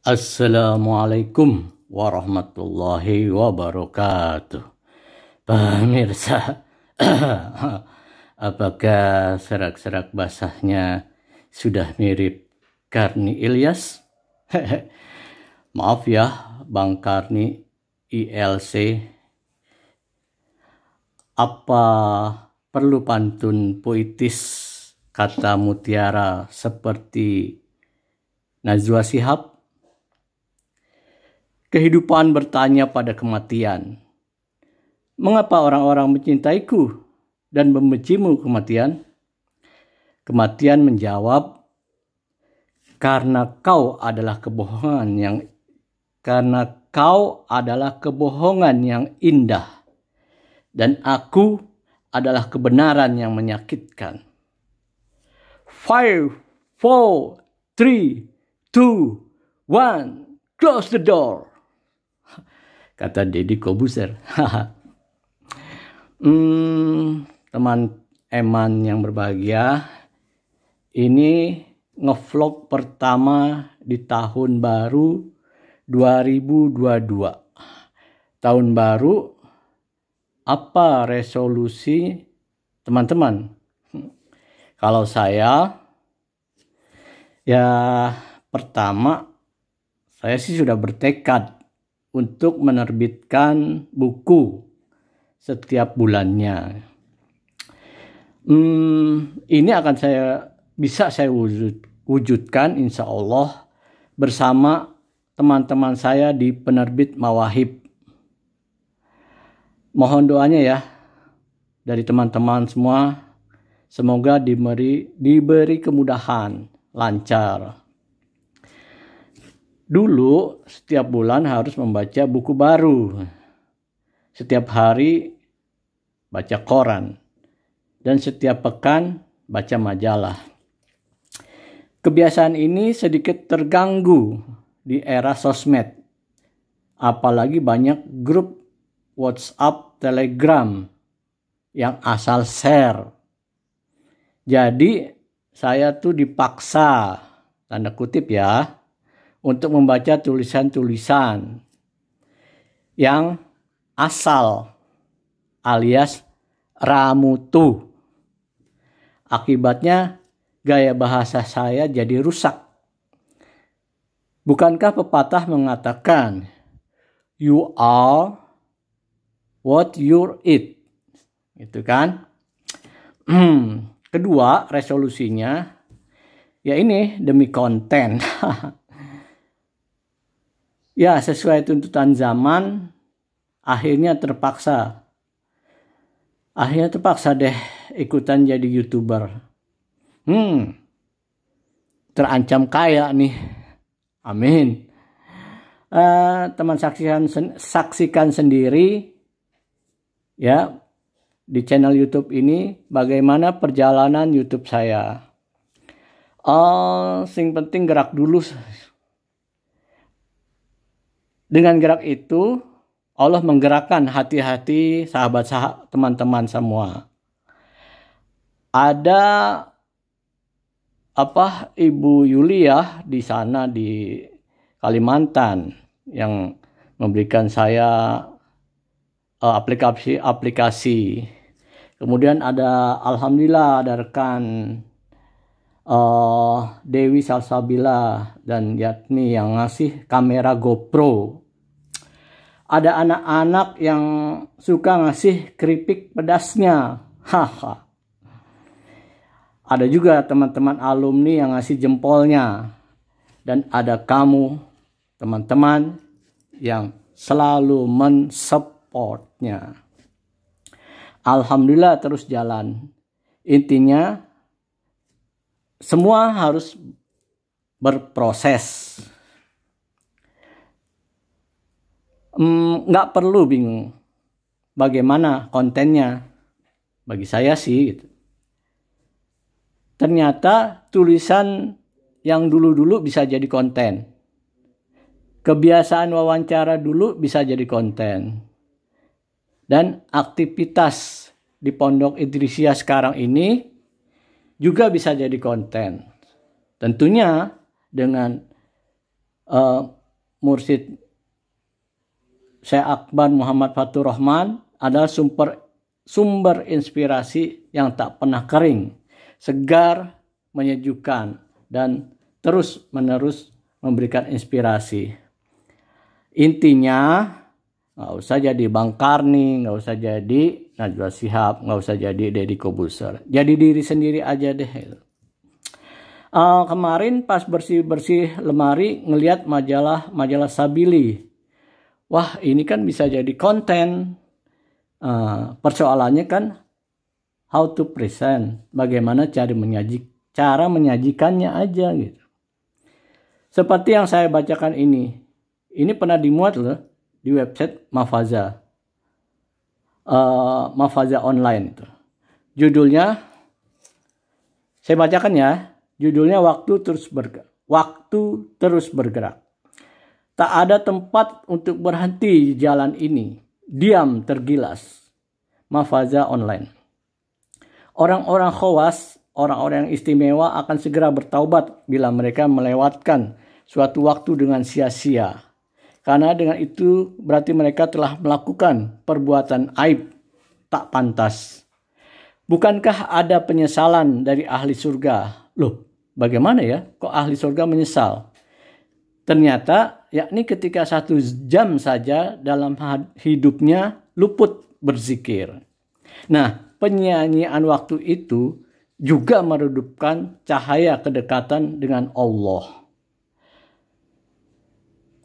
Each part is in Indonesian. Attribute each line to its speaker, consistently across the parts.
Speaker 1: Assalamualaikum warahmatullahi wabarakatuh. Pemirsa, apakah serak-serak basahnya sudah mirip Karni Ilyas? Maaf ya, Bang Karni ILC. Apa perlu pantun puitis kata mutiara seperti Najwa Sihab? Kehidupan bertanya pada kematian. Mengapa orang-orang mencintaiku dan membencimu kematian? Kematian menjawab, karena kau adalah kebohongan yang karena kau adalah kebohongan yang indah dan aku adalah kebenaran yang menyakitkan. Five, four, three, two, one, close the door. Kata Deddy Kobuser. hmm, teman Eman yang berbahagia, ini ngevlog pertama di tahun baru 2022. Tahun baru apa resolusi teman-teman? Kalau saya ya pertama saya sih sudah bertekad untuk menerbitkan buku setiap bulannya. Hmm, ini akan saya bisa saya wujud, wujudkan insya Allah bersama teman-teman saya di penerbit Mawahib. Mohon doanya ya dari teman-teman semua. Semoga diberi, diberi kemudahan, lancar. Dulu setiap bulan harus membaca buku baru. Setiap hari baca koran dan setiap pekan baca majalah. Kebiasaan ini sedikit terganggu di era sosmed. Apalagi banyak grup WhatsApp, Telegram yang asal share. Jadi saya tuh dipaksa, tanda kutip ya, untuk membaca tulisan-tulisan yang asal alias ramutu. Akibatnya gaya bahasa saya jadi rusak. Bukankah pepatah mengatakan you are what you eat? Itu kan? Hmm, kedua, resolusinya ya ini demi konten. Ya, sesuai tuntutan zaman, akhirnya terpaksa. Akhirnya terpaksa deh ikutan jadi YouTuber. Hmm, terancam kaya nih. Amin. Uh, teman saksikan, sen saksikan sendiri ya di channel YouTube ini bagaimana perjalanan YouTube saya. Oh, sing penting gerak dulu dengan gerak itu, Allah menggerakkan hati-hati sahabat sahabat teman-teman semua. Ada apa Ibu Yulia di sana di Kalimantan yang memberikan saya uh, aplikasi aplikasi. Kemudian ada alhamdulillah ada rekan uh, Dewi Salsabila dan Yatni yang ngasih kamera GoPro. Ada anak-anak yang suka ngasih keripik pedasnya. Haha. ada juga teman-teman alumni yang ngasih jempolnya. Dan ada kamu, teman-teman yang selalu mensupportnya. Alhamdulillah terus jalan. Intinya semua harus berproses. Hmm, nggak perlu bingung bagaimana kontennya. Bagi saya sih gitu. Ternyata tulisan yang dulu-dulu bisa jadi konten. Kebiasaan wawancara dulu bisa jadi konten. Dan aktivitas di Pondok Idrisia sekarang ini juga bisa jadi konten. Tentunya dengan uh, Mursid Syekh Akbar Muhammad Fatur Rahman adalah sumber sumber inspirasi yang tak pernah kering, segar, menyejukkan dan terus-menerus memberikan inspirasi. Intinya nggak usah jadi Bang Karni, nggak usah jadi Najwa Sihab, nggak usah jadi Deddy Kobuser. Jadi diri sendiri aja deh. Uh, kemarin pas bersih-bersih lemari ngeliat majalah majalah Sabili. Wah ini kan bisa jadi konten. Uh, persoalannya kan how to present, bagaimana cara menyaji cara menyajikannya aja gitu. Seperti yang saya bacakan ini. Ini pernah dimuat loh di website Mafaza. Uh, Mafaza online itu. Judulnya saya bacakan ya. Judulnya waktu terus bergerak. Waktu terus bergerak. Tak ada tempat untuk berhenti di jalan ini. Diam tergilas. Mafaza online. Orang-orang khawas, orang-orang istimewa akan segera bertaubat bila mereka melewatkan suatu waktu dengan sia-sia karena dengan itu berarti mereka telah melakukan perbuatan aib tak pantas. Bukankah ada penyesalan dari ahli surga? Loh, bagaimana ya? Kok ahli surga menyesal? Ternyata, yakni ketika satu jam saja dalam hidupnya luput berzikir. Nah, penyanyian waktu itu juga meredupkan cahaya kedekatan dengan Allah.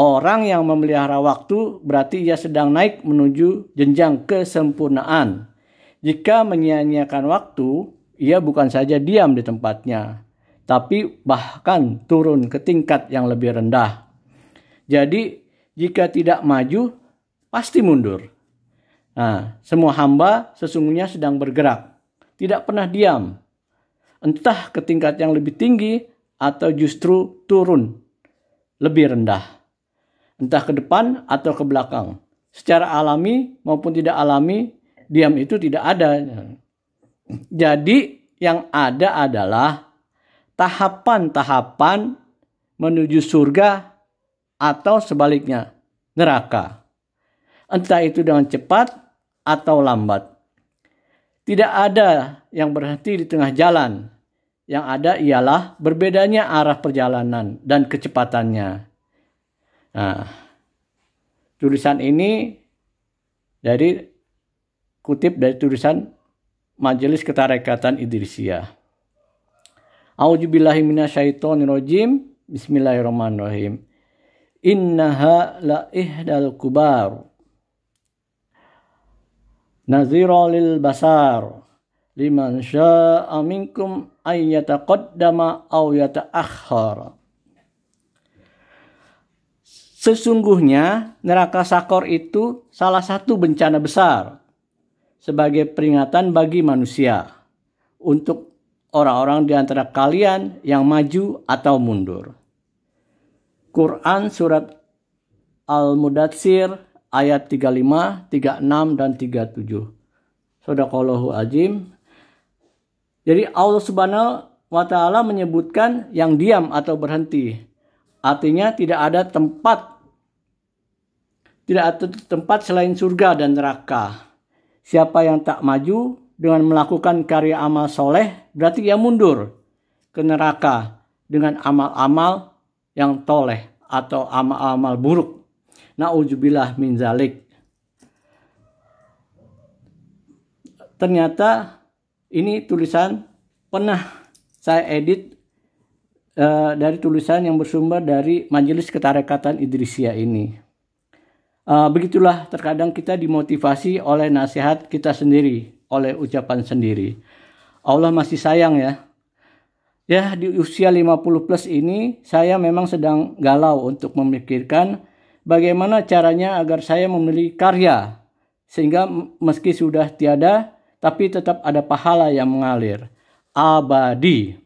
Speaker 1: Orang yang memelihara waktu berarti ia sedang naik menuju jenjang kesempurnaan. Jika menyia-nyiakan waktu, ia bukan saja diam di tempatnya, tapi bahkan turun ke tingkat yang lebih rendah. Jadi, jika tidak maju, pasti mundur. Nah, semua hamba sesungguhnya sedang bergerak, tidak pernah diam. Entah ke tingkat yang lebih tinggi atau justru turun lebih rendah entah ke depan atau ke belakang. Secara alami maupun tidak alami, diam itu tidak ada. Jadi yang ada adalah tahapan-tahapan menuju surga atau sebaliknya neraka. Entah itu dengan cepat atau lambat. Tidak ada yang berhenti di tengah jalan. Yang ada ialah berbedanya arah perjalanan dan kecepatannya. Nah, tulisan ini dari kutip dari tulisan Majelis Ketarekatan Idrisia. A'udzubillahi minasyaitonirrajim. Bismillahirrahmanirrahim. Innaha la ihdal kubar. Nazira lil basar. Liman sya'a minkum qaddama aw yata'akhkhara. Sesungguhnya neraka Sakor itu salah satu bencana besar sebagai peringatan bagi manusia untuk orang-orang di antara kalian yang maju atau mundur. Quran surat Al-Mudatsir ayat 35, 36 dan 37. Sadaqallahu ajim Jadi Allah Subhanahu wa taala menyebutkan yang diam atau berhenti Artinya tidak ada tempat tidak ada tempat selain surga dan neraka. Siapa yang tak maju dengan melakukan karya amal soleh berarti ia mundur ke neraka dengan amal-amal yang toleh atau amal-amal buruk. Na'udzubillah min zalik. Ternyata ini tulisan pernah saya edit uh, dari tulisan yang bersumber dari Majelis Ketarekatan Idrisia ini. Uh, begitulah terkadang kita dimotivasi oleh nasihat kita sendiri, oleh ucapan sendiri. Allah masih sayang ya. Ya, di usia 50 plus ini saya memang sedang galau untuk memikirkan bagaimana caranya agar saya memiliki karya sehingga meski sudah tiada tapi tetap ada pahala yang mengalir abadi.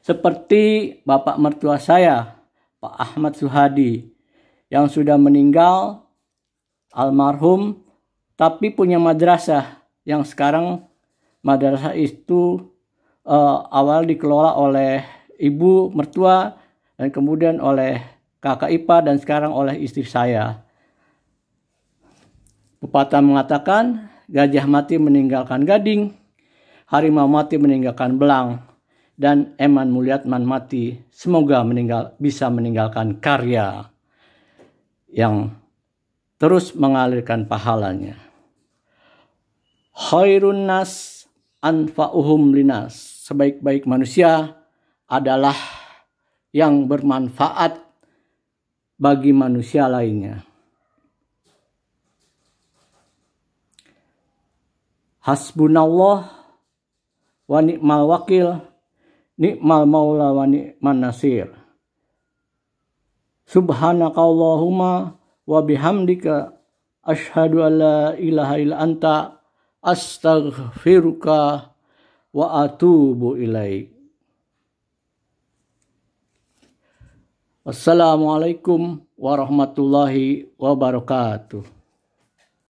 Speaker 1: Seperti bapak mertua saya, Pak Ahmad Suhadi, yang sudah meninggal almarhum tapi punya madrasah yang sekarang madrasah itu uh, awal dikelola oleh ibu mertua dan kemudian oleh kakak ipa dan sekarang oleh istri saya. Pepatah mengatakan gajah mati meninggalkan gading, harimau mati meninggalkan belang dan Eman Mulyatman mati, semoga meninggal bisa meninggalkan karya yang terus mengalirkan pahalanya. Khairun nas anfa'uhum linas. Sebaik-baik manusia adalah yang bermanfaat bagi manusia lainnya. Hasbunallah wa ni'mal wakil Ni'mal maula wa ni'man nasir. Allahumma wa bihamdika asyhadu an la ilaha illa anta astaghfiruka wa atubu ilaik. Assalamualaikum warahmatullahi wabarakatuh.